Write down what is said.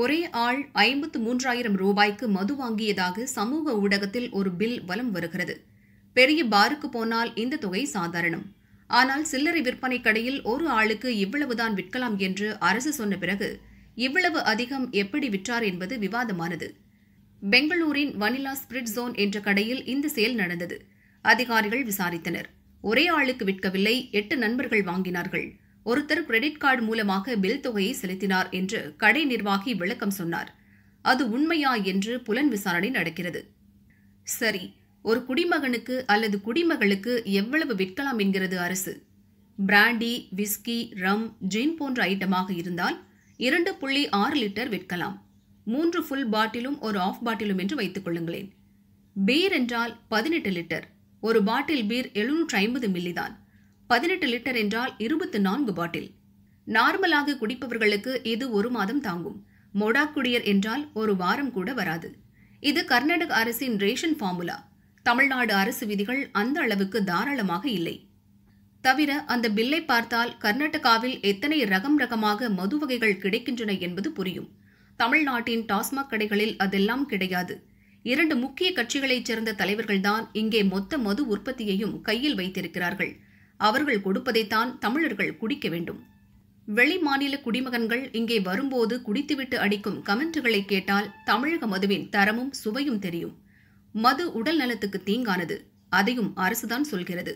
ஒரே ஆள் ஐம்பத்து மூன்றாயிரம் ரூபாய்க்கு மது வாங்கியதாக சமூக ஊடகத்தில் ஒரு பில் வலம் வருகிறது பெரிய பாருக்கு போனால் இந்த தொகை சாதாரணம் ஆனால் சில்லறை விற்பனை கடையில் ஒரு ஆளுக்கு இவ்வளவுதான் விற்கலாம் என்று அரசு சொன்ன பிறகு இவ்வளவு அதிகம் எப்படி விற்றார் என்பது விவாதமானது பெங்களூரின் வனிலா ஸ்பிரிட் ஜோன் என்ற கடையில் இந்த செயல் நடந்தது அதிகாரிகள் விசாரித்தனர் ஒரே ஆளுக்கு விற்கவில்லை எட்டு நண்பர்கள் வாங்கினார்கள் ஒருத்தர் கிரெடிட் கார்டு மூலமாக பில் தொகையை செலுத்தினார் என்று கடை நிர்வாகி விளக்கம் சொன்னார் அது உண்மையா என்று புலன் விசாரணை நடக்கிறது சரி ஒரு குடிமகனுக்கு அல்லது குடிமகளுக்கு எவ்வளவு விற்கலாம் என்கிறது அரசு பிராண்டி விஸ்கி ரம் ஜின் போன்ற ஐட்டமாக இருந்தால் இரண்டு புள்ளி ஆறு லிட்டர் விற்கலாம் மூன்று ஃபுல் பாட்டிலும் ஒரு ஆஃப் பாட்டிலும் என்று வைத்துக் கொள்ளுங்களேன் பீர் என்றால் பதினெட்டு லிட்டர் ஒரு பாட்டில் பீர் எழுநூற்று ஐம்பது மில்லிதான் பதினெட்டு லிட்டர் என்றால் இருபத்து நான்கு பாட்டில் நார்மலாக குடிப்பவர்களுக்கு இது ஒரு மாதம் தாங்கும் மொடாக்குடியர் என்றால் ஒரு வாரம் கூட வராது இது கர்நாடக அரசின் ரேஷன் ஃபார்முலா தமிழ்நாடு அரசு விதிகள் அந்த அளவுக்கு தாராளமாக இல்லை தவிர அந்த பில்லை பார்த்தால் கர்நாடகாவில் எத்தனை ரகம் ரகமாக மது வகைகள் கிடைக்கின்றன என்பது புரியும் தமிழ்நாட்டின் டாஸ்மாக் கடைகளில் அதெல்லாம் கிடையாது இரண்டு முக்கிய கட்சிகளைச் சேர்ந்த தலைவர்கள்தான் இங்கே மொத்த மது உற்பத்தியையும் கையில் வைத்திருக்கிறார்கள் அவர்கள் கொடுப்பதைத்தான் தமிழர்கள் குடிக்க வேண்டும் வெளி மாநில குடிமகன்கள் இங்கே வரும்போது குடித்துவிட்டு அடிக்கும் கமெண்ட்டுகளை கேட்டால் தமிழக மதுவின் தரமும் சுவையும் தெரியும் மது உடல் நலத்துக்கு தீங்கானது அதையும் அரசுதான் சொல்கிறது